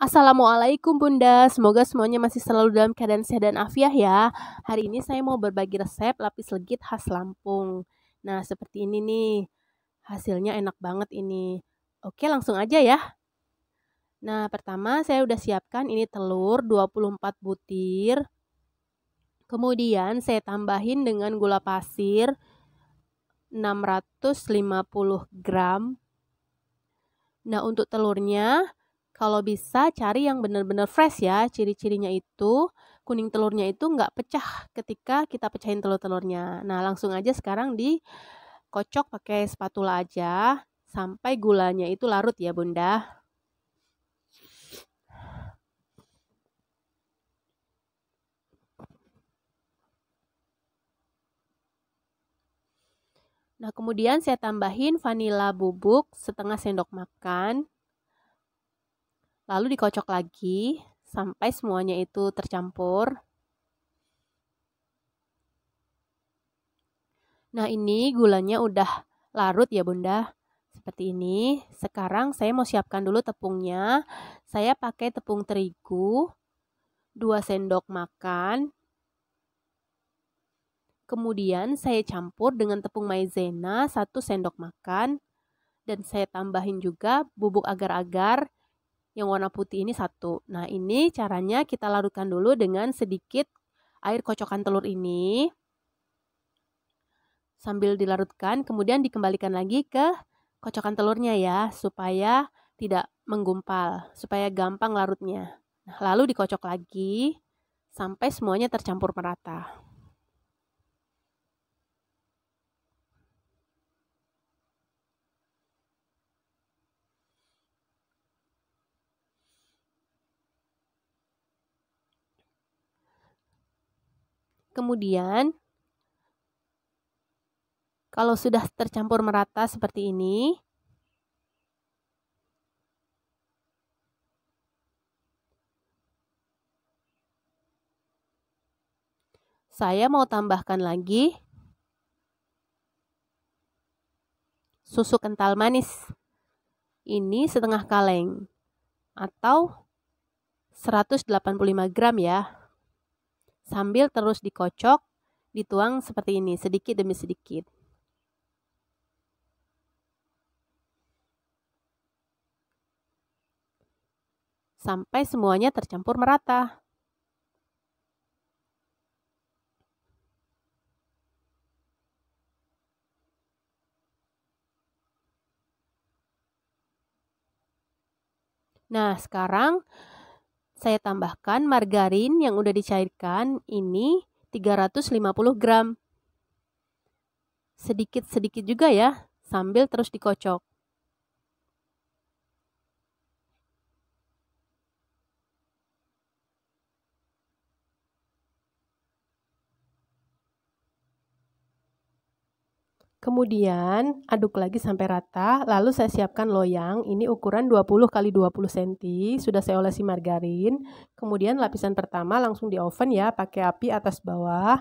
Assalamualaikum Bunda, semoga semuanya masih selalu dalam keadaan sehat dan afiah ya. Hari ini saya mau berbagi resep lapis legit khas Lampung. Nah, seperti ini nih. Hasilnya enak banget ini. Oke, langsung aja ya. Nah, pertama saya udah siapkan ini telur 24 butir. Kemudian saya tambahin dengan gula pasir 650 gram. Nah, untuk telurnya kalau bisa cari yang benar-benar fresh ya, ciri-cirinya itu kuning telurnya itu nggak pecah ketika kita pecahin telur-telurnya. Nah langsung aja sekarang dikocok pakai spatula aja sampai gulanya itu larut ya bunda. Nah, kemudian saya tambahin vanila bubuk setengah sendok makan. Lalu dikocok lagi sampai semuanya itu tercampur. Nah, ini gulanya udah larut ya, Bunda. Seperti ini. Sekarang saya mau siapkan dulu tepungnya. Saya pakai tepung terigu 2 sendok makan. Kemudian saya campur dengan tepung maizena 1 sendok makan dan saya tambahin juga bubuk agar-agar yang warna putih ini satu. Nah, ini caranya kita larutkan dulu dengan sedikit air kocokan telur ini. Sambil dilarutkan, kemudian dikembalikan lagi ke kocokan telurnya ya, supaya tidak menggumpal, supaya gampang larutnya. Nah, lalu dikocok lagi sampai semuanya tercampur merata. Kemudian, kalau sudah tercampur merata seperti ini, saya mau tambahkan lagi susu kental manis. Ini setengah kaleng atau 185 gram ya sambil terus dikocok, dituang seperti ini, sedikit demi sedikit. Sampai semuanya tercampur merata. Nah, sekarang saya tambahkan margarin yang udah dicairkan ini 350 gram. Sedikit-sedikit juga ya, sambil terus dikocok. Kemudian aduk lagi sampai rata, lalu saya siapkan loyang, ini ukuran 20 x 20 cm, sudah saya olesi margarin. Kemudian lapisan pertama langsung di oven ya, pakai api atas bawah,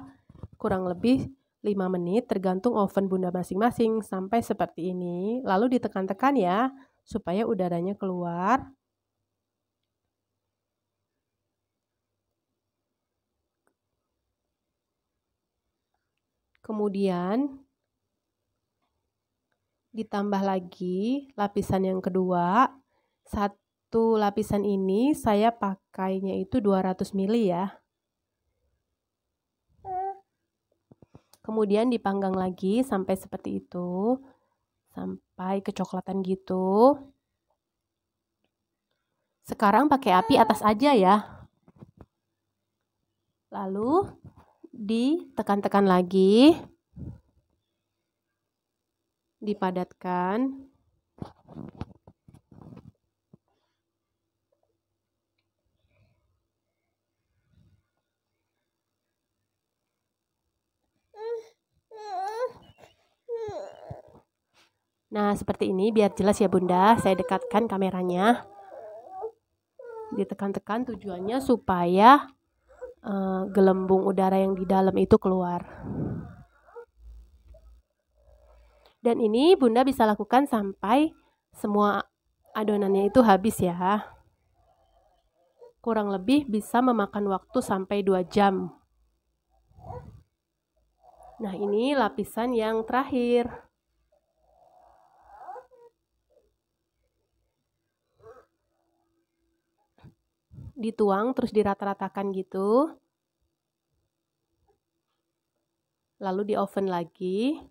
kurang lebih 5 menit tergantung oven bunda masing-masing sampai seperti ini. Lalu ditekan-tekan ya, supaya udaranya keluar. Kemudian ditambah lagi lapisan yang kedua. Satu lapisan ini saya pakainya itu 200 ml ya. Kemudian dipanggang lagi sampai seperti itu, sampai kecoklatan gitu. Sekarang pakai api atas aja ya. Lalu ditekan-tekan lagi dipadatkan Nah, seperti ini biar jelas ya Bunda. Saya dekatkan kameranya. Ditekan-tekan tujuannya supaya uh, gelembung udara yang di dalam itu keluar. Dan ini Bunda bisa lakukan sampai semua adonannya itu habis ya. Kurang lebih bisa memakan waktu sampai 2 jam. Nah, ini lapisan yang terakhir. Dituang terus dirata-ratakan gitu. Lalu di oven lagi.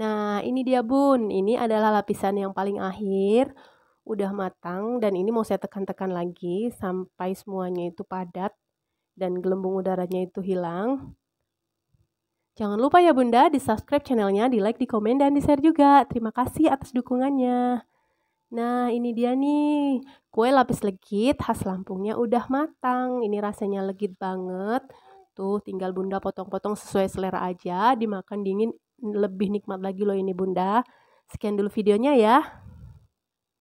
Nah, ini dia bun. Ini adalah lapisan yang paling akhir. Udah matang dan ini mau saya tekan-tekan lagi sampai semuanya itu padat dan gelembung udaranya itu hilang. Jangan lupa ya bunda di subscribe channelnya, di like, di komen, dan di share juga. Terima kasih atas dukungannya. Nah, ini dia nih. Kue lapis legit khas Lampungnya udah matang. Ini rasanya legit banget. Tuh, tinggal bunda potong-potong sesuai selera aja. Dimakan dingin lebih nikmat lagi loh ini bunda. Sekian dulu videonya ya.